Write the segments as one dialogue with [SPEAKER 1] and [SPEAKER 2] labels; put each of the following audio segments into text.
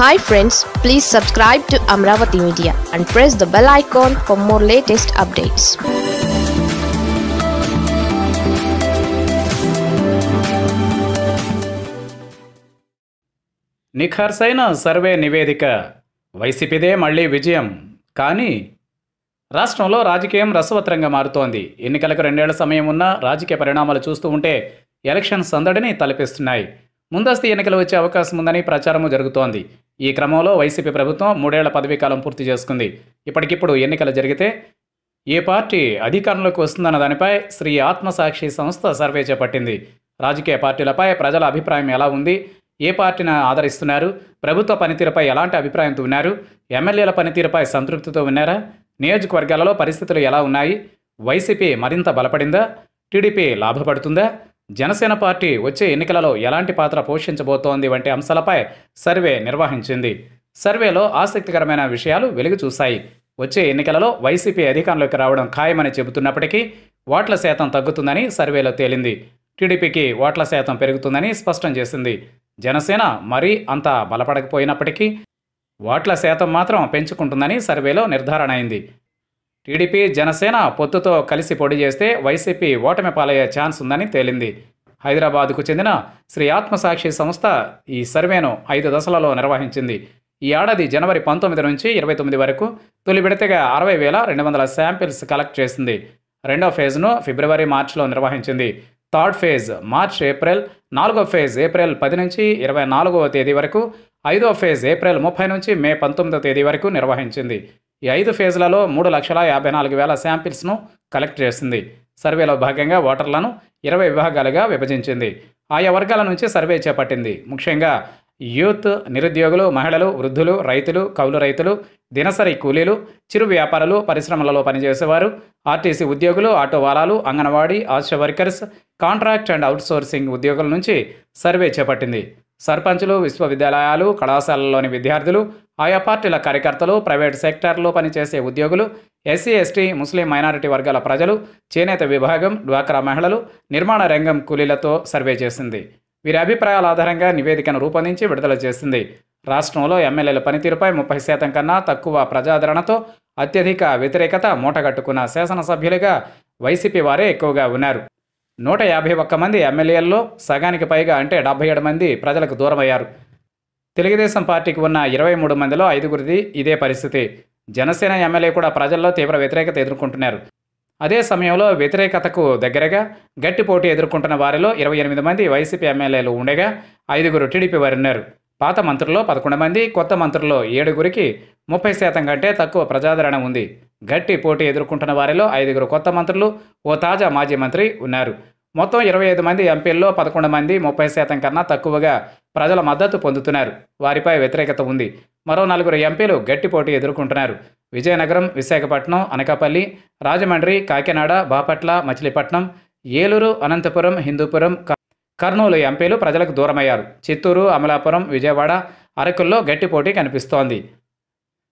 [SPEAKER 1] hi friends please subscribe to Amaravati media and press the bell icon for more latest updates నిఖార్సైన survey నివేదిక వైసీపీదే మళ్ళీ విజయం కానీ రాష్ట్రంలో రాజకీయం రసవత్రంగా మారుతోంది ఎన్నికలకు రెండేళ్ల సమయం ఉన్నా రాజకీయ పరిణామాలు చూస్తూ ఉంటే ఎలక్షన్ సందడిని తలపిస్తున్నాయి ముందస్తు ఎన్నికలు వచ్చే అవకాశం ఉందని ప్రచారము జరుగుతోంది ఈ క్రమంలో వైసీపీ ప్రభుత్వం మూడేళ్ల పదవీకాలం పూర్తి చేసుకుంది ఇప్పటికిప్పుడు ఎన్నికలు జరిగితే ఏ పార్టీ అధికారంలోకి వస్తుందన్న దానిపై శ్రీ ఆత్మసాక్షి సంస్థ సర్వే చేపట్టింది రాజకీయ పార్టీలపై ప్రజల అభిప్రాయం ఎలా ఉంది ఏ పార్టీని ఆదరిస్తున్నారు ప్రభుత్వ పనితీరుపై ఎలాంటి అభిప్రాయంతో ఉన్నారు ఎమ్మెల్యేల పనితీరుపై సంతృప్తితో ఉన్నారా నియోజకవర్గాలలో పరిస్థితులు ఎలా ఉన్నాయి వైసీపీ మరింత బలపడిందా టీడీపీ లాభపడుతుందా జనసేన పార్టీ వచ్చే ఎన్నికలలో ఎలాంటి పాత్ర పోషించబోతోంది వంటి అంశాలపై సర్వే నిర్వహించింది సర్వేలో ఆసక్తికరమైన విషయాలు వెలుగు చూశాయి వచ్చే ఎన్నికలలో వైసీపీ అధికారంలోకి రావడం ఖాయమని చెబుతున్నప్పటికీ ఓట్ల శాతం తగ్గుతుందని సర్వేలో తేలింది టీడీపీకి ఓట్ల శాతం పెరుగుతుందని స్పష్టం చేసింది జనసేన మరీ అంత బలపడకపోయినప్పటికీ ఓట్ల శాతం మాత్రం పెంచుకుంటుందని సర్వేలో నిర్ధారణ అయింది టీడీపీ జనసేన పొత్తుతో కలిసి పొడి చేస్తే వైసీపీ ఓటమి పాలయ్యే ఛాన్స్ ఉందని తేలింది హైదరాబాద్కు చెందిన శ్రీ ఆత్మసాక్షి సంస్థ ఈ సర్వేను ఐదు దశలలో నిర్వహించింది ఈ ఏడాది జనవరి పంతొమ్మిది నుంచి ఇరవై తొమ్మిది వరకు తొలి విడతగా అరవై వేల రెండు వందల శాంపిల్స్ కలెక్ట్ చేసింది రెండో ఫేజ్ను ఫిబ్రవరి మార్చిలో నిర్వహించింది థర్డ్ ఫేజ్ మార్చ్ ఏప్రిల్ నాలుగో ఫేజ్ ఏప్రిల్ పది నుంచి ఇరవై నాలుగవ తేదీ వరకు ఐదో ఫేజ్ ఏప్రిల్ ముప్పై నుంచి మే పంతొమ్మిదో తేదీ వరకు నిర్వహించింది ఈ ఐదు ఫేజ్లలో మూడు లక్షల యాభై నాలుగు వేల శాంపిల్స్ను కలెక్ట్ చేసింది సర్వేలో భాగంగా ఓటర్లను ఇరవై విభాగాలుగా విభజించింది ఆయా వర్గాల నుంచి సర్వే చేపట్టింది ముఖ్యంగా యూత్ నిరుద్యోగులు మహిళలు వృద్ధులు రైతులు కౌలు రైతులు దినసరి కూలీలు చిరు వ్యాపారులు పరిశ్రమలలో పనిచేసేవారు ఆర్టీసీ ఉద్యోగులు ఆటో వాలాలు anganwadi ASHA workers contract and outsourcing ఉద్యోగుల నుంచి సర్వే చేపట్టింది సర్పంచులు విశ్వవిద్యాలయాలు కళాశాలలోని విద్యార్థులు ఆయా పార్టీల కార్యకర్తలు ప్రైవేట్ సెక్టార్లో పనిచేసే ఉద్యోగులు ఎస్సీ ఎస్టీ ముస్లిం మైనారిటీ వర్గాల ప్రజలు చేనేత విభాగం డ్వాక్రా మహిళలు నిర్మాణ రంగం కూలీలతో సర్వే చేసింది వీరి అభిప్రాయాల ఆధారంగా నివేదికను రూపొందించి విడుదల చేసింది రాష్ట్రంలో ఎమ్మెల్యేల పనితీరుపై ముప్పై శాతం కన్నా తక్కువ ప్రజాదరణతో అత్యధిక వ్యతిరేకత మూటగట్టుకున్న శాసనసభ్యులుగా వైసీపీ వారే ఎక్కువగా ఉన్నారు నూట యాభై ఒక్క మంది ఎమ్మెల్యేల్లో సగానికి పైగా అంటే డెబ్బై ఏడు మంది ప్రజలకు దూరమయ్యారు తెలుగుదేశం పార్టీకి ఉన్న ఇరవై మూడు మందిలో ఐదుగురిది ఇదే పరిస్థితి జనసేన ఎమ్మెల్యే కూడా ప్రజల్లో తీవ్ర వ్యతిరేకత ఎదుర్కొంటున్నారు అదే సమయంలో వ్యతిరేకతకు దగ్గరగా గట్టి పోటీ ఎదుర్కొంటున్న వారిలో ఇరవై ఎనిమిది మంది వైసీపీ ఎమ్మెల్యేలు ఉండగా ఐదుగురు టీడీపీ వారు ఉన్నారు పాత మంత్రుల్లో పదకొండు మంది కొత్త మంత్రుల్లో ఏడుగురికి ముప్పై శాతం కంటే తక్కువ ప్రజాదరణ ఉంది గట్టి పోటీ ఎదుర్కొంటున్న వారిలో ఐదుగురు కొత్త మంత్రులు ఓ తాజా మాజీ మంత్రి ఉన్నారు మొత్తం ఇరవై ఐదు మంది ఎంపీల్లో పదకొండు మంది ముప్పై శాతం కన్నా తక్కువగా ప్రజల మద్దతు పొందుతున్నారు వారిపై వ్యతిరేకత ఉంది మరో నలుగురు ఎంపీలు గట్టి పోటీ ఎదుర్కొంటున్నారు విజయనగరం విశాఖపట్నం అనకాపల్లి రాజమండ్రి కాకినాడ బాపట్ల మచిలీపట్నం ఏలూరు అనంతపురం హిందూపురం కర్నూలు ఎంపీలు ప్రజలకు దూరమయ్యారు చిత్తూరు అమలాపురం విజయవాడ అరకుల్లో గట్టి పోటీ కనిపిస్తోంది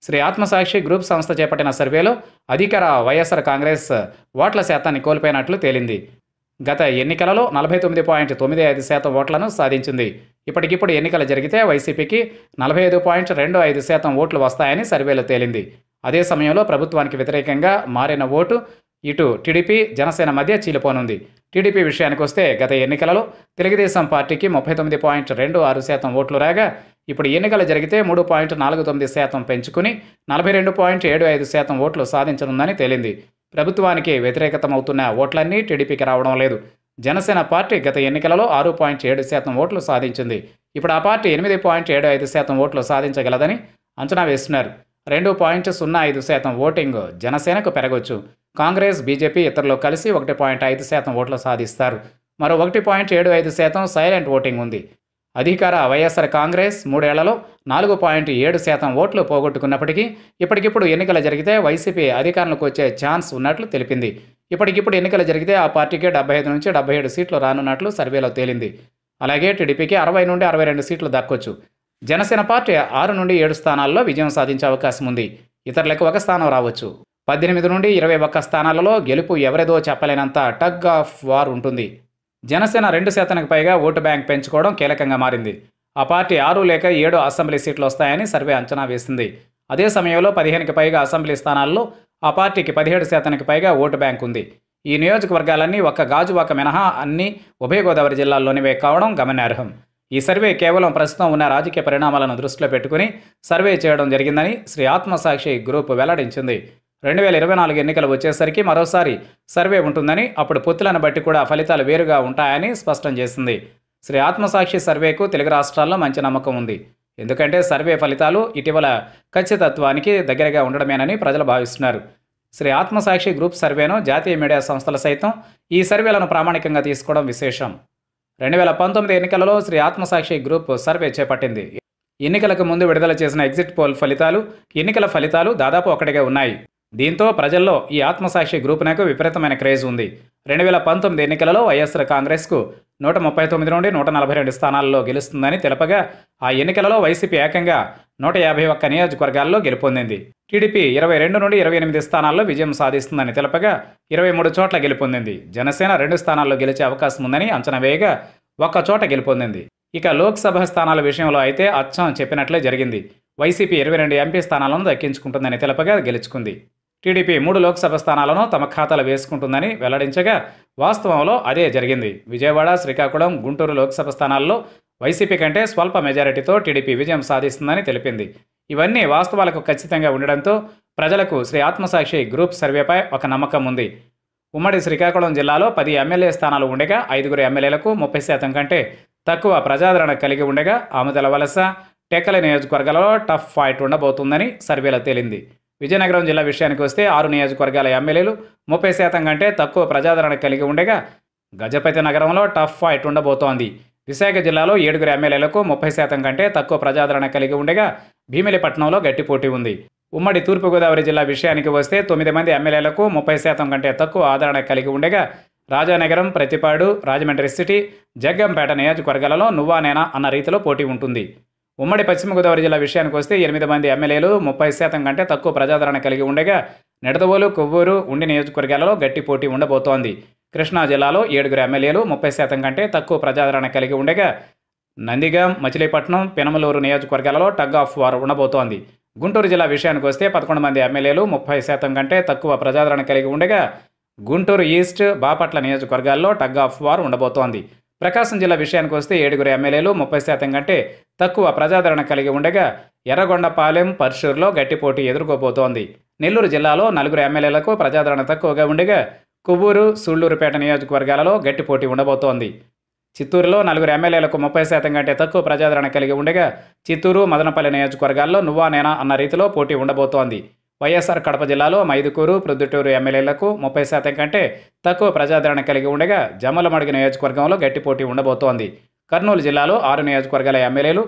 [SPEAKER 1] శ్రీ ఆత్మసాక్షి గ్రూప్ సంస్థ చేపట్టిన సర్వేలో అధికార వైఎస్ఆర్ కాంగ్రెస్ ఓట్ల శాతాన్ని కోల్పోయినట్లు తేలింది గత ఎన్నికలలో నలభై తొమ్మిది పాయింట్ తొమ్మిది ఐదు శాతం ఓట్లను సాధించింది ఇప్పటికిప్పుడు ఎన్నికలు జరిగితే వైసీపీకి నలభై ఐదు పాయింట్ రెండు ఐదు శాతం ఓట్లు వస్తాయని సర్వేలో తేలింది అదే సమయంలో ప్రభుత్వానికి వ్యతిరేకంగా మారిన ఓటు ఇటు టీడీపీ జనసేన మధ్య చీలిపోనుంది టీడీపీ విషయానికి వస్తే గత ఎన్నికలలో తెలుగుదేశం పార్టీకి ముప్పై తొమ్మిది పాయింట్ రెండు ఆరు శాతం ఓట్లు రాగా ఇప్పుడు ఎన్నికలు జరిగితే మూడు పాయింట్ నాలుగు తొమ్మిది శాతం పెంచుకుని నలభై రెండు పాయింట్ ఏడు ఐదు శాతం ఓట్లు సాధించనుందని తేలింది ప్రభుత్వానికి వ్యతిరేకతమవుతున్న ఓట్లన్నీ టీడీపీకి రావడం లేదు జనసేన పార్టీ గత ఎన్నికలలో ఆరు పాయింట్ ఏడు శాతం ఓట్లు సాధించింది ఇప్పుడు ఆ పార్టీ ఎనిమిది పాయింట్ ఏడు ఐదు శాతం ఓట్లు సాధించగలదని అంచనా వేస్తున్నారు రెండు పాయింట్ సున్నా ఐదు శాతం ఓటింగ్ జనసేనకు పెరగొచ్చు కాంగ్రెస్ బీజేపీ ఇతరులు కలిసి ఒకటి పాయింట్ ఐదు శాతం ఓట్లు సాధిస్తారు మరో ఒకటి పాయింట్ ఏడు ఐదు శాతం సైలెంట్ ఓటింగ్ ఉంది అధికార వైఎస్ఆర్ కాంగ్రెస్ మూడేళ్లలో నాలుగు పాయింట్ ఏడు శాతం ఓట్లు పోగొట్టుకున్నప్పటికీ ఇప్పటికిప్పుడు ఎన్నికలు జరిగితే వైసీపీ అధికారంలోకి వచ్చే ఛాన్స్ ఉన్నట్లు తెలిపింది ఇప్పటికిప్పుడు ఎన్నికలు జరిగితే ఆ పార్టీకి డెబ్బై ఐదు నుంచి డెబ్బై ఏడు సీట్లు రానున్నట్లు సర్వేలో తేలింది అలాగే టీడీపీకి అరవై నుండి అరవై రెండు సీట్లు దక్కొచ్చు జనసేన పార్టీ ఆరు నుండి ఏడు స్థానాల్లో విజయం సాధించే అవకాశం ఉంది ఇతరులకు ఒక స్థానం రావచ్చు పద్దెనిమిది నుండి ఇరవై ఒక్క స్థానాలలో గెలుపు ఎవరేదో చెప్పలేనంత టగ్ ఆఫ్ వార్ ఉంటుంది జనసేన రెండు శాతానికి పైగా ఓటు బ్యాంక్ పెంచుకోవడం కీలకంగా మారింది ఆ పార్టీ ఆరు లేక ఏడు అసెంబ్లీ సీట్లు వస్తాయని సర్వే అంచనా వేసింది అదే సమయంలో పదిహేనుకి పైగా అసెంబ్లీ స్థానాల్లో ఆ పార్టీకి పదిహేడు శాతానికి పైగా ఓటు బ్యాంక్ ఉంది ఈ నియోజకవర్గాలన్నీ ఒక్క గాజు ఒక మినహా అన్ని ఉభయ గోదావరి జిల్లాల్లోనివే కావడం గమనార్హం ఈ సర్వే కేవలం ప్రస్తుతం ఉన్న రాజకీయ పరిణామాలను దృష్టిలో పెట్టుకుని సర్వే చేయడం జరిగిందని శ్రీ ఆత్మసాక్షి గ్రూప్ వెల్లడించింది రెండు వేల ఇరవై నాలుగు ఎన్నికలు వచ్చేసరికి మరోసారి సర్వే ఉంటుందని అప్పుడు పొత్తులను బట్టి కూడా ఫలితాలు వేరుగా ఉంటాయని స్పష్టం చేసింది శ్రీ ఆత్మసాక్షి సర్వేకు తెలుగు రాష్ట్రాల్లో మంచి నమ్మకం ఉంది ఎందుకంటే సర్వే ఫలితాలు ఇటీవల ఖచ్చితత్వానికి దగ్గరగా ఉండడమేనని ప్రజలు భావిస్తున్నారు శ్రీ ఆత్మసాక్షి గ్రూప్ సర్వేను జాతీయ మీడియా సంస్థలు సైతం ఈ సర్వేలను ప్రామాణికంగా తీసుకోవడం విశేషం రెండు వేల పంతొమ్మిది ఎన్నికలలో శ్రీ ఆత్మసాక్షి గ్రూప్ సర్వే చేపట్టింది ఎన్నికలకు ముందు విడుదల చేసిన ఎగ్జిట్ పోల్ ఫలితాలు ఎన్నికల ఫలితాలు దాదాపు ఒకటిగా ఉన్నాయి దీంతో ప్రజల్లో ఈ ఆత్మసాక్షి గ్రూపునకు విపరీతమైన క్రేజ్ ఉంది రెండు వేల పంతొమ్మిది ఎన్నికలలో వైఎస్ఆర్ కాంగ్రెస్కు నూట ముప్పై తొమ్మిది నుండి నూట నలభై రెండు స్థానాల్లో గెలుస్తుందని తెలపగా ఆ ఎన్నికలలో వైసీపీ ఏకంగా నూట యాభై ఒక్క నియోజకవర్గాల్లో గెలుపొందింది టీడీపీ ఇరవై రెండు నుండి ఇరవై ఎనిమిది స్థానాల్లో విజయం సాధిస్తుందని తెలపగా ఇరవై మూడు చోట్ల గెలుపొందింది జనసేన రెండు స్థానాల్లో గెలిచే అవకాశం ఉందని అంచనా వేయగా ఒక్క చోట గెలుపొందింది ఇక లోక్సభ స్థానాల విషయంలో అయితే అచ్చం చెప్పినట్లే జరిగింది వైసీపీ ఇరవై రెండు ఎంపీ స్థానాలను దక్కించుకుంటుందని తెలపగా గెలుచుకుంది టీడీపీ మూడు లోక్సభ స్థానాలను తమ ఖాతాలో వేసుకుంటుందని వెల్లడించగా వాస్తవంలో అదే జరిగింది విజయవాడ శ్రీకాకుళం గుంటూరు లోక్సభ స్థానాల్లో వైసీపీ కంటే స్వల్ప మెజారిటీతో టీడీపీ విజయం సాధిస్తుందని తెలిపింది ఇవన్నీ వాస్తవాలకు ఖచ్చితంగా ఉండడంతో ప్రజలకు శ్రీ ఆత్మసాక్షి గ్రూప్ సర్వేపై ఒక నమ్మకం ఉంది ఉమ్మడి శ్రీకాకుళం జిల్లాలో పది ఎమ్మెల్యే స్థానాలు ఉండగా ఐదుగురు ఎమ్మెల్యేలకు ముప్పై శాతం కంటే తక్కువ ప్రజాదరణ కలిగి ఉండగా ఆముదల వలస టెక్కల నియోజకవర్గాలలో టఫ్ ఫైట్ ఉండబోతుందని సర్వేలో తేలింది విజయనగరం జిల్లా విషయానికి వస్తే ఆరు నియోజకవర్గాల ఎమ్మెల్యేలు ముప్పై శాతం కంటే తక్కువ ప్రజాదరణ కలిగి ఉండగా గజపతి నగరంలో టఫ్ ఫైట్ ఉండబోతోంది విశాఖ జిల్లాలో ఏడుగురు ఎమ్మెల్యేలకు ముప్పై శాతం కంటే తక్కువ ప్రజాదరణ కలిగి ఉండగా భీమిలిపట్నంలో గట్టి పోటీ ఉంది ఉమ్మడి తూర్పుగోదావరి జిల్లా విషయానికి వస్తే తొమ్మిది మంది ఎమ్మెల్యేలకు ముప్పై శాతం కంటే తక్కువ ఆదరణ కలిగి ఉండగా రాజానగరం ప్రతిపాడు రాజమండ్రి సిటీ జగ్గంపేట నియోజకవర్గాలలో నువ్వానేనా అన్న రీతిలో పోటీ ఉంటుంది ఉమ్మడి పశ్చిమ గోదావరి జిల్లా విషయానికి వస్తే ఎనిమిది మంది ఎమ్మెల్యేలు ముప్పై శాతం కంటే తక్కువ ప్రజాదరణ కలిగి ఉండగా నిడదవోలు కొవ్వూరు ఉండి నియోజకవర్గాలలో గట్టి పోటీ ఉండబోతోంది కృష్ణా జిల్లాలో ఏడుగురు ఎమ్మెల్యేలు ముప్పై శాతం కంటే తక్కువ ప్రజాదరణ కలిగి ఉండగా నందిగాం మచిలీపట్నం పెనమలూరు నియోజకవర్గాలలో టగ్ ఆఫ్ వార్ ఉండబోతోంది గుంటూరు జిల్లా విషయానికి వస్తే పదకొండు మంది ఎమ్మెల్యేలు ముప్పై శాతం కంటే తక్కువ ప్రజాదరణ కలిగి ఉండగా గుంటూరు ఈస్ట్ బాపట్ల నియోజకవర్గాల్లో టగ్ ఆఫ్ వార్ ఉండబోతోంది ప్రకాశం జిల్లా విషయానికి వస్తే ఏడుగురు ఎమ్మెల్యేలు ముప్పై శాతం కంటే తక్కువ ప్రజాదరణ కలిగి ఉండగా ఎర్రగొండపాలెం పర్షూర్లో గట్టిపోటీ ఎదుర్కోబోతోంది నెల్లూరు జిల్లాలో నలుగురు ఎమ్మెల్యేలకు ప్రజాదరణ తక్కువగా ఉండగా కొవ్వూరు సూళ్లూరుపేట నియోజకవర్గాలలో గట్టిపోటీ ఉండబోతోంది చిత్తూరులో నలుగురు ఎమ్మెల్యేలకు ముప్పై శాతం కంటే తక్కువ ప్రజాదరణ కలిగి ఉండగా చిత్తూరు మదనపల్లి నియోజకవర్గాల్లో నువ్వా నేనా అన్న రీతిలో పోటీ ఉండబోతోంది వైఎస్ఆర్ కడప జిల్లాలో మైదుకూరు ప్రొద్దుటూరు ఎమ్మెల్యేలకు ముప్పై శాతం కంటే తక్కువ ప్రజాదరణ కలిగి ఉండగా జమ్మలమడిగి నియోజకవర్గంలో గట్టి పోటీ ఉండబోతోంది కర్నూలు జిల్లాలో ఆరు నియోజకవర్గాల ఎమ్మెల్యేలు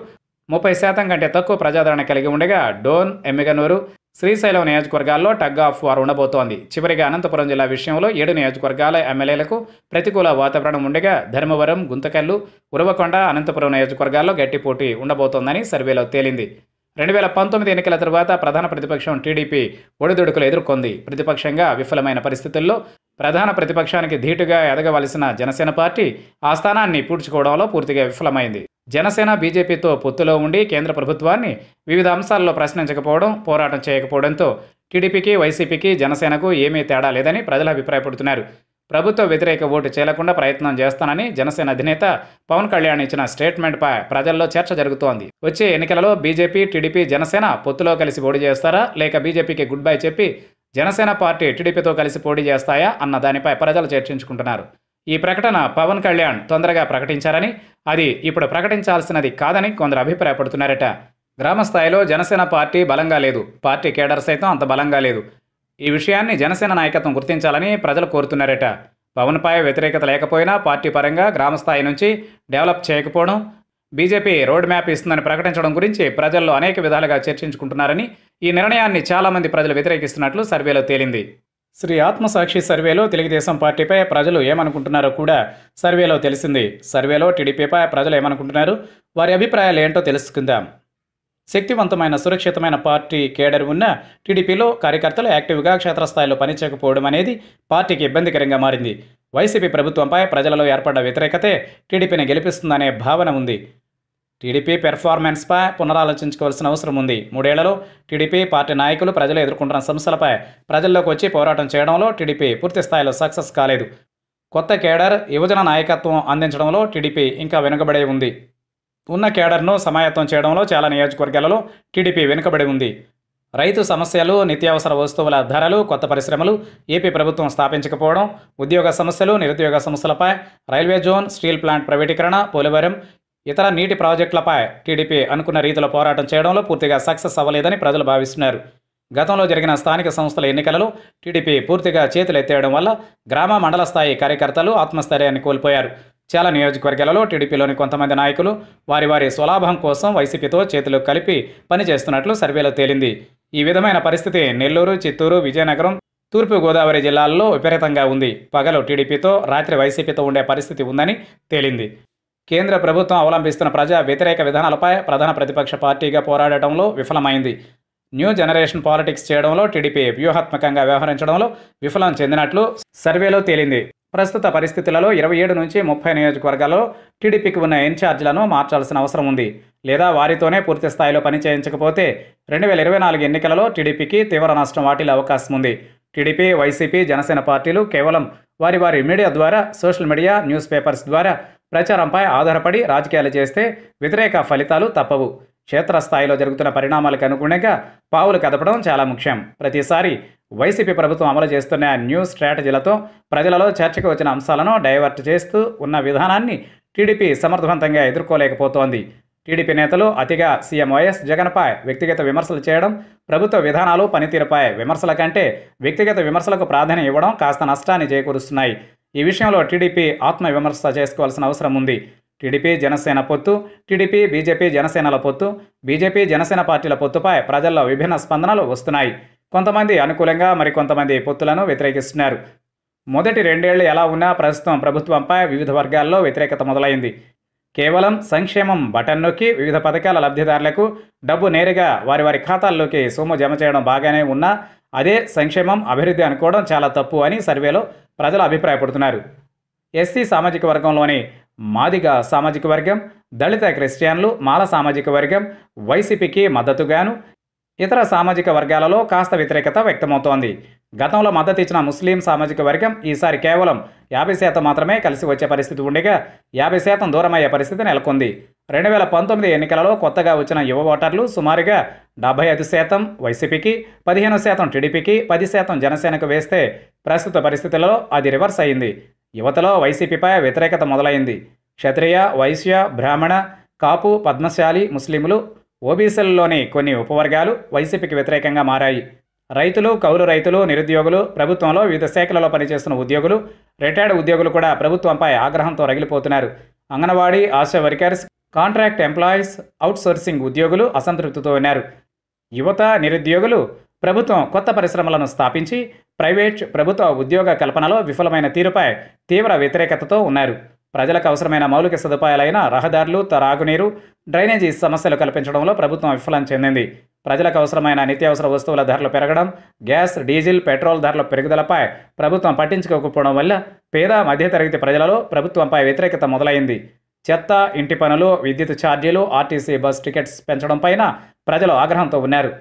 [SPEAKER 1] ముప్పై శాతం కంటే తక్కువ ప్రజాదరణ కలిగి ఉండగా డోన్ ఎమ్మిగనూరు శ్రీశైలం నియోజకవర్గాల్లో టగ్ ఆఫ్ వారు ఉండబోతోంది చివరిగా అనంతపురం జిల్లా విషయంలో ఏడు నియోజకవర్గాల ఎమ్మెల్యేలకు ప్రతికూల వాతావరణం ఉండగా ధర్మవరం గుంతకల్లు ఉరవకొండ అనంతపురం నియోజకవర్గాల్లో గట్టి పోటీ ఉండబోతోందని సర్వేలో తేలింది రెండు వేల పంతొమ్మిది ఎన్నికల తర్వాత ప్రధాన ప్రతిపక్షం టీడీపీ ఒడిదుడుకులు ఎదుర్కొంది ప్రతిపక్షంగా విఫలమైన పరిస్థితుల్లో ప్రధాన ప్రతిపక్షానికి ధీటుగా ఎదగవలసిన జనసేన పార్టీ ఆ స్థానాన్ని పూడ్చుకోవడంలో పూర్తిగా విఫలమైంది జనసేన బీజేపీతో పొత్తులో ఉండి కేంద్ర ప్రభుత్వాన్ని వివిధ అంశాల్లో ప్రశ్నించకపోవడం పోరాటం చేయకపోవడంతో టీడీపీకి వైసీపీకి జనసేనకు ఏమీ తేడా లేదని ప్రజలు అభిప్రాయపడుతున్నారు ప్రభుత్వ వ్యతిరేక ఓటు చేయకుండా ప్రయత్నం చేస్తానని జనసేన అధినేత పవన్ కళ్యాణ్ ఇచ్చిన స్టేట్మెంట్పై ప్రజల్లో చర్చ జరుగుతోంది వచ్చే ఎన్నికలలో బీజేపీ టీడీపీ జనసేన పొత్తులో కలిసి పోటీ చేస్తారా లేక బీజేపీకి గుడ్ బై చెప్పి జనసేన పార్టీ టీడీపీతో కలిసి పోటీ చేస్తాయా అన్న దానిపై ప్రజలు చర్చించుకుంటున్నారు ఈ ప్రకటన పవన్ కళ్యాణ్ తొందరగా ప్రకటించారని అది ఇప్పుడు ప్రకటించాల్సినది కాదని కొందరు అభిప్రాయపడుతున్నారట గ్రామ స్థాయిలో జనసేన పార్టీ బలంగా లేదు పార్టీ కేడర్ సైతం అంత బలంగా లేదు ఈ విషయాన్ని జనసేన నాయకత్వం గుర్తించాలని ప్రజలు కోరుతున్నారట పాయ వ్యతిరేకత లేకపోయినా పార్టీ పరంగా గ్రామస్థాయి నుంచి డెవలప్ చేయకపోవడం బీజేపీ రోడ్ మ్యాప్ ఇస్తుందని ప్రకటించడం గురించి ప్రజల్లో అనేక విధాలుగా చర్చించుకుంటున్నారని ఈ నిర్ణయాన్ని చాలామంది ప్రజలు వ్యతిరేకిస్తున్నట్లు సర్వేలో తేలింది శ్రీ ఆత్మసాక్షి సర్వేలో తెలుగుదేశం పార్టీపై ప్రజలు ఏమనుకుంటున్నారో కూడా సర్వేలో తెలిసింది సర్వేలో టీడీపీపై ప్రజలు ఏమనుకుంటున్నారు వారి అభిప్రాయాలు ఏంటో తెలుసుకుందాం శక్తివంతమైన సురక్షితమైన పార్టీ కేడర్ ఉన్న టీడీపీలో కార్యకర్తలు యాక్టివ్గా క్షేత్రస్థాయిలో పనిచేయకపోవడం అనేది పార్టీకి ఇబ్బందికరంగా మారింది వైసీపీ ప్రభుత్వంపై ప్రజలలో ఏర్పడ్డ వ్యతిరేకతే టీడీపీని గెలిపిస్తుందనే భావన ఉంది టీడీపీ పెర్ఫార్మెన్స్పై పునరాలోచించుకోవాల్సిన అవసరం ఉంది మూడేళ్లలో టీడీపీ పార్టీ నాయకులు ప్రజలు ఎదుర్కొంటున్న సమస్యలపై ప్రజల్లోకి వచ్చి పోరాటం చేయడంలో టీడీపీ పూర్తి స్థాయిలో సక్సెస్ కాలేదు కొత్త కేడర్ యువజన నాయకత్వం అందించడంలో టీడీపీ ఇంకా వెనుకబడే ఉంది ఉన్న కేడర్ను సమాయత్తం చేయడంలో చాలా నియోజకవర్గాలలో టీడీపీ వెనుకబడి ఉంది రైతు సమస్యలు నిత్యావసర వస్తువుల ధరలు కొత్త పరిశ్రమలు ఏపీ ప్రభుత్వం స్థాపించకపోవడం ఉద్యోగ సమస్యలు నిరుద్యోగ సమస్యలపై రైల్వే జోన్ స్టీల్ ప్లాంట్ ప్రైవేటీకరణ పోలవరం ఇతర నీటి ప్రాజెక్టులపై టీడీపీ అనుకున్న రీతిలో పోరాటం చేయడంలో పూర్తిగా సక్సెస్ అవ్వలేదని ప్రజలు భావిస్తున్నారు గతంలో జరిగిన స్థానిక సంస్థల ఎన్నికలలో టీడీపీ పూర్తిగా చేతులెత్తేయడం వల్ల గ్రామ మండల స్థాయి కార్యకర్తలు ఆత్మస్థైర్యాన్ని కోల్పోయారు చాలా నియోజకవర్గాలలో టీడీపీలోని కొంతమంది నాయకులు వారి వారి స్వలాభం కోసం వైసీపీతో చేతులు కలిపి పనిచేస్తున్నట్లు సర్వేలో తేలింది ఈ విధమైన పరిస్థితి నెల్లూరు చిత్తూరు విజయనగరం తూర్పుగోదావరి జిల్లాల్లో విపరీతంగా ఉంది పగలు టీడీపీతో రాత్రి వైసీపీతో ఉండే పరిస్థితి ఉందని తేలింది కేంద్ర ప్రభుత్వం అవలంబిస్తున్న ప్రజా వ్యతిరేక విధానాలపై ప్రధాన ప్రతిపక్ష పార్టీగా పోరాడటంలో విఫలమైంది న్యూ జనరేషన్ పాలిటిక్స్ చేయడంలో టీడీపీ వ్యూహాత్మకంగా వ్యవహరించడంలో విఫలం చెందినట్లు సర్వేలో తేలింది ప్రస్తుత పరిస్థితులలో ఇరవై ఏడు నుంచి ముప్పై నియోజకవర్గాల్లో టీడీపీకి ఉన్న ఇన్ఛార్జీలను మార్చాల్సిన అవసరం ఉంది లేదా వారితోనే పూర్తి స్థాయిలో పని చేయించకపోతే రెండు వేల ఇరవై నాలుగు ఎన్నికలలో టీడీపీకి తీవ్ర నష్టం వాటిల్లే అవకాశం ఉంది టీడీపీ వైసీపీ జనసేన పార్టీలు కేవలం వారి వారి మీడియా ద్వారా సోషల్ మీడియా న్యూస్ పేపర్స్ ద్వారా ప్రచారంపై ఆధారపడి రాజకీయాలు చేస్తే వ్యతిరేక ఫలితాలు తప్పవు క్షేత్రస్థాయిలో జరుగుతున్న పరిణామాలకు అనుగుణంగా పావులు కదపడం చాలా ముఖ్యం ప్రతిసారి వైసీపీ ప్రభుత్వం అమలు చేస్తున్న న్యూ స్ట్రాటజీలతో ప్రజలలో చర్చకు వచ్చిన అంశాలను డైవర్ట్ చేస్తూ ఉన్న విధానాన్ని టీడీపీ సమర్థవంతంగా ఎదుర్కోలేకపోతోంది టీడీపీ నేతలు అతిగా సీఎం వైఎస్ జగన్పై వ్యక్తిగత విమర్శలు చేయడం ప్రభుత్వ విధానాలు పనితీరుపై విమర్శల కంటే వ్యక్తిగత విమర్శలకు ప్రాధాన్యం ఇవ్వడం కాస్త నష్టాన్ని చేకూరుస్తున్నాయి ఈ విషయంలో టీడీపీ ఆత్మవిమర్శ చేసుకోవాల్సిన అవసరం ఉంది టీడీపీ జనసేన పొత్తు టీడీపీ బీజేపీ జనసేనల పొత్తు బీజేపీ జనసేన పార్టీల పొత్తుపై ప్రజల్లో విభిన్న స్పందనలు వస్తున్నాయి కొంతమంది అనుకూలంగా మరికొంతమంది పొత్తులను వ్యతిరేకిస్తున్నారు మొదటి రెండేళ్లు ఎలా ఉన్నా ప్రస్తుతం ప్రభుత్వంపై వివిధ వర్గాల్లో వ్యతిరేకత మొదలైంది కేవలం సంక్షేమం బటన్ నొక్కి వివిధ పథకాల లబ్ధిదారులకు డబ్బు నేరుగా వారి వారి ఖాతాల్లోకి సొమ్ము జమ చేయడం బాగానే ఉన్నా అదే సంక్షేమం అభివృద్ధి అనుకోవడం చాలా తప్పు అని సర్వేలో ప్రజలు అభిప్రాయపడుతున్నారు ఎస్సీ సామాజిక వర్గంలోని మాదిగ సామాజిక వర్గం దళిత క్రిస్టియన్లు మాల సామాజిక వర్గం వైసీపీకి మద్దతుగాను ఇతర సామాజిక వర్గాలలో కాస్త వ్యతిరేకత వ్యక్తమవుతోంది గతంలో మద్దతు ఇచ్చిన ముస్లిం సామాజిక వర్గం ఈసారి కేవలం యాభై శాతం మాత్రమే కలిసి వచ్చే పరిస్థితి ఉండగా యాభై శాతం దూరమయ్యే పరిస్థితి నెలకొంది రెండు వేల పంతొమ్మిది ఎన్నికలలో కొత్తగా వచ్చిన యువ ఓటర్లు సుమారుగా డెబ్బై ఐదు శాతం వైసీపీకి పదిహేను శాతం టీడీపీకి పది శాతం జనసేనకు వేస్తే ప్రస్తుత పరిస్థితులలో అది రివర్స్ అయింది యువతలో వైసీపీపై వ్యతిరేకత మొదలైంది క్షత్రియ వైశ్య బ్రాహ్మణ కాపు పద్మశాలి ముస్లింలు ఓబీసీలలోని కొన్ని ఉపవర్గాలు వైసీపీకి వ్యతిరేకంగా మారాయి రైతులు కౌలు రైతులు నిరుద్యోగులు ప్రభుత్వంలో వివిధ శాఖలలో పనిచేస్తున్న ఉద్యోగులు రిటైర్డ్ ఉద్యోగులు కూడా ప్రభుత్వంపై ఆగ్రహంతో రగిలిపోతున్నారు anganwadi ASHA workers contract employees outsourcing ఉద్యోగులు అసంతృప్తితో ఉన్నారు యువత నిరుద్యోగులు ప్రభుత్వం కొత్త పరిశ్రమలను స్థాపించి ప్రైవేట్ ప్రభుత్వ ఉద్యోగ కల్పనలో విఫలమైన తీరుపై తీవ్ర వ్యతిరేకతతో ఉన్నారు ప్రజలకు అవసరమైన మౌలిక సదుపాయాలైన రహదారులు తరాగునీరు డ్రైనేజీ సమస్యలు కల్పించడంలో ప్రభుత్వం విఫలం చెందింది ప్రజలకు అవసరమైన నిత్యావసర వస్తువుల ధరలు పెరగడం గ్యాస్ డీజిల్ పెట్రోల్ ధరల పెరుగుదలపై ప్రభుత్వం పట్టించుకోకపోవడం వల్ల పేద మధ్యతరగతి ప్రజలలో ప్రభుత్వంపై వ్యతిరేకత మొదలైంది చెత్త ఇంటి పనులు విద్యుత్ ఛార్జీలు ఆర్టీసీ బస్ టికెట్స్ పెంచడం పైన ప్రజలు ఆగ్రహంతో ఉన్నారు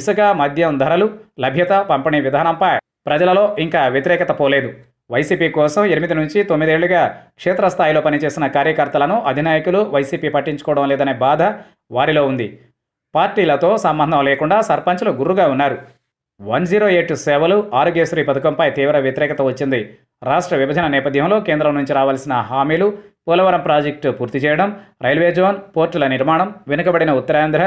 [SPEAKER 1] ఇసుక మద్యం ధరలు లభ్యత పంపిణీ విధానంపై ప్రజలలో ఇంకా వ్యతిరేకత పోలేదు వైసీపీ కోసం ఎనిమిది నుంచి తొమ్మిదేళ్లుగా క్షేత్రస్థాయిలో పనిచేసిన కార్యకర్తలను అధినాయకులు వైసీపీ పట్టించుకోవడం లేదనే బాధ వారిలో ఉంది పార్టీలతో సంబంధం లేకుండా సర్పంచ్లు గుర్రుగా ఉన్నారు వన్ జీరో ఎయిట్ సేవలు ఆరోగ్యశ్రీ పథకంపై తీవ్ర వ్యతిరేకత వచ్చింది రాష్ట్ర విభజన నేపథ్యంలో కేంద్రం నుంచి రావాల్సిన హామీలు పోలవరం ప్రాజెక్టు పూర్తి చేయడం రైల్వే జోన్ పోర్టుల నిర్మాణం వెనుకబడిన ఉత్తరాంధ్ర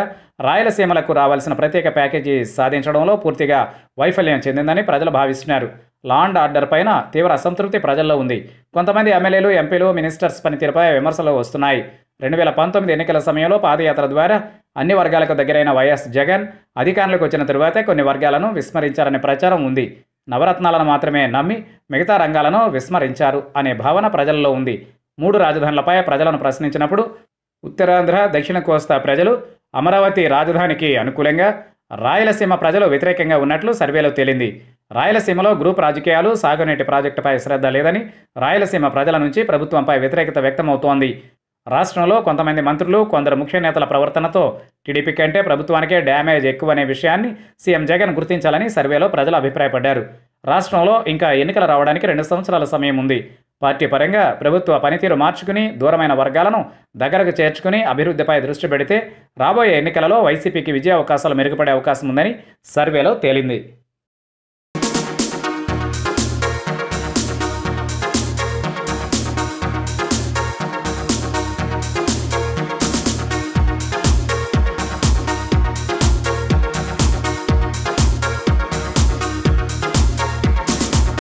[SPEAKER 1] రాయలసీమలకు రావాల్సిన ప్రత్యేక ప్యాకేజీ సాధించడంలో పూర్తిగా వైఫల్యం చెందిందని ప్రజలు భావిస్తున్నారు లాండ్ ఆర్డర్ పైన తీవ్ర అసంతృప్తి ప్రజల్లో ఉంది కొంతమంది ఎమ్మెల్యేలు ఎంపీలు మినిస్టర్స్ పనితీరుపై విమర్శలు వస్తున్నాయి రెండు వేల పంతొమ్మిది ఎన్నికల సమయంలో పాదయాత్ర ద్వారా అన్ని వర్గాలకు దగ్గరైన వైఎస్ జగన్ అధికారులకు వచ్చిన తరువాతే కొన్ని వర్గాలను విస్మరించారనే ప్రచారం ఉంది నవరత్నాలను మాత్రమే నమ్మి మిగతా రంగాలను విస్మరించారు అనే భావన ప్రజల్లో ఉంది మూడు రాజధానులపై ప్రజలను ప్రశ్నించినప్పుడు ఉత్తరాంధ్ర దక్షిణ కోస్తా ప్రజలు అమరావతి రాజధానికి అనుకూలంగా రాయలసీమ ప్రజలు వ్యతిరేకంగా ఉన్నట్లు సర్వేలో తేలింది రాయలసీమలో గ్రూప్ రాజకీయాలు సాగునీటి ప్రాజెక్టుపై శ్రద్ధ లేదని రాయలసీమ ప్రజల నుంచి ప్రభుత్వంపై వ్యతిరేకత వ్యక్తమవుతోంది రాష్ట్రంలో కొంతమంది మంత్రులు కొందరు ముఖ్య నేతల ప్రవర్తనతో టీడీపీ కంటే ప్రభుత్వానికే డ్యామేజ్ ఎక్కువనే విషయాన్ని సీఎం జగన్ గుర్తించాలని సర్వేలో ప్రజలు అభిప్రాయపడ్డారు రాష్ట్రంలో ఇంకా ఎన్నికలు రావడానికి రెండు సంవత్సరాల సమయం ఉంది పార్టీ పరంగా ప్రభుత్వ పనితీరు మార్చుకుని దూరమైన వర్గాలను దగ్గరకు చేర్చుకుని అభివృద్ధిపై దృష్టి పెడితే రాబోయే ఎన్నికలలో వైసీపీకి విజయ అవకాశాలు మెరుగుపడే అవకాశం ఉందని సర్వేలో తేలింది